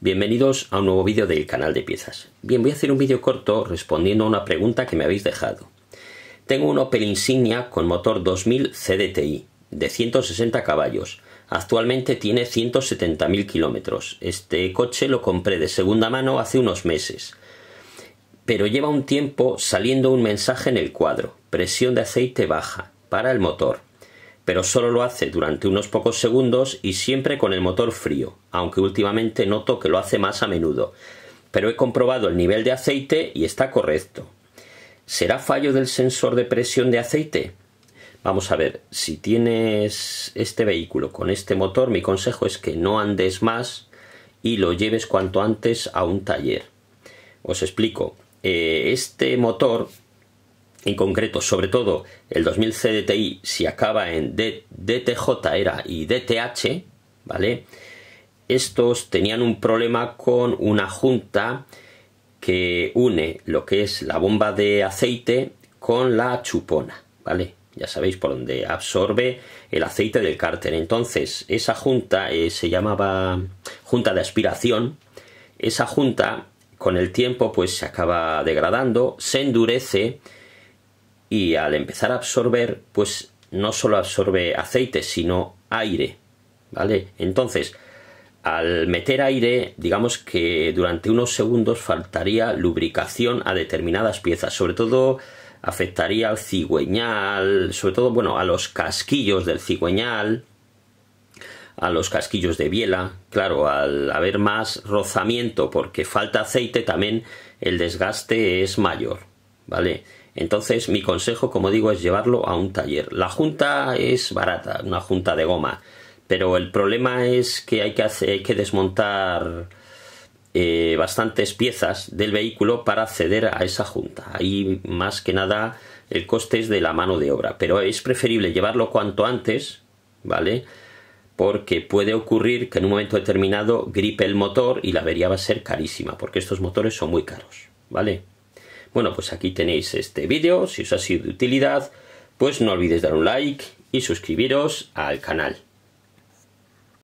Bienvenidos a un nuevo vídeo del canal de piezas. Bien, voy a hacer un vídeo corto respondiendo a una pregunta que me habéis dejado. Tengo un Opel Insignia con motor 2000 CDTI de 160 caballos. Actualmente tiene 170.000 kilómetros. Este coche lo compré de segunda mano hace unos meses. Pero lleva un tiempo saliendo un mensaje en el cuadro. Presión de aceite baja para el motor pero solo lo hace durante unos pocos segundos y siempre con el motor frío, aunque últimamente noto que lo hace más a menudo. Pero he comprobado el nivel de aceite y está correcto. ¿Será fallo del sensor de presión de aceite? Vamos a ver, si tienes este vehículo con este motor, mi consejo es que no andes más y lo lleves cuanto antes a un taller. Os explico, eh, este motor en concreto, sobre todo el 2000 CDTI, si acaba en DTJ era y DTH, ¿vale? Estos tenían un problema con una junta que une lo que es la bomba de aceite con la chupona, ¿vale? Ya sabéis por dónde absorbe el aceite del cárter. Entonces, esa junta eh, se llamaba junta de aspiración. Esa junta, con el tiempo, pues se acaba degradando, se endurece y al empezar a absorber, pues no solo absorbe aceite, sino aire, ¿vale? Entonces, al meter aire, digamos que durante unos segundos faltaría lubricación a determinadas piezas, sobre todo afectaría al cigüeñal, sobre todo, bueno, a los casquillos del cigüeñal, a los casquillos de biela, claro, al haber más rozamiento porque falta aceite también el desgaste es mayor. ¿vale? Entonces mi consejo, como digo, es llevarlo a un taller. La junta es barata, una junta de goma, pero el problema es que hay que, que desmontar eh, bastantes piezas del vehículo para acceder a esa junta. Ahí más que nada el coste es de la mano de obra, pero es preferible llevarlo cuanto antes, ¿vale? porque puede ocurrir que en un momento determinado gripe el motor y la avería va a ser carísima, porque estos motores son muy caros, ¿vale? Bueno, pues aquí tenéis este vídeo, si os ha sido de utilidad, pues no olvidéis dar un like y suscribiros al canal.